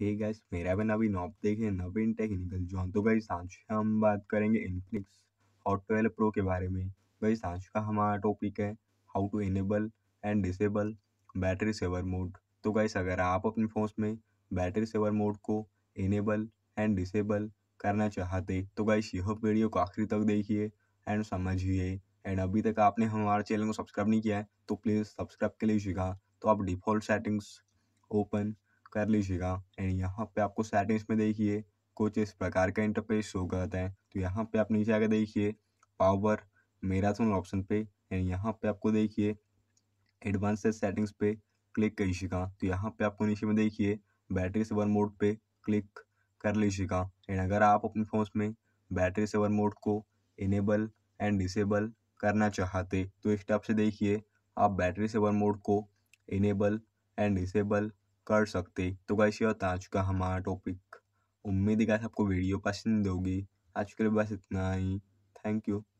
hey guys gas मेरा भी नवीन आप देखें नवीन टेक्निकल जॉन तो गई आज हम बात करेंगे इनफ्लिक्स हॉट ट्वेल्व प्रो के बारे में गई आज का हमारा टॉपिक है how to enable and disable battery saver mode तो गैस अगर आप अपने फ़ोन में बैटरी सेवर मोड को इनेबल एंड डिसेबल करना चाहते तो गैस यह वीडियो को आखिरी तक देखिए एंड समझिए एंड अभी तक आपने हमारे चैनल को सब्सक्राइब नहीं किया है तो प्लीज़ सब्सक्राइब के लिए लीजिएगा तो आप डिफ़ॉल्ट सेटिंग्स ओपन कर लीजिएगा एंड यहाँ पे आपको सेटिंग्स में देखिए कुछ इस प्रकार का इंटरफेस शो करता है तो यहाँ पे आप नीचे आकर देखिए पावर मैराथन ऑप्शन पे एंड यहाँ पे आपको देखिए एडवांस सेटिंग्स पे क्लिक लीजिएगा तो यहाँ पे आपको नीचे में देखिए बैटरी सेवर मोड पे क्लिक कर लीजिएगा एंड अगर आप अपने फोन में बैटरी सेवर मोड को इनेबल एंड डिसेबल करना चाहते तो इस टाइप से देखिए आप बैटरी सेवर मोड को इनेबल एंड डिसेबल कर सकते तो कैसे होता आज का हमारा टॉपिक उम्मीद है आपको वीडियो पसंद होगी आज के लिए बस इतना ही थैंक यू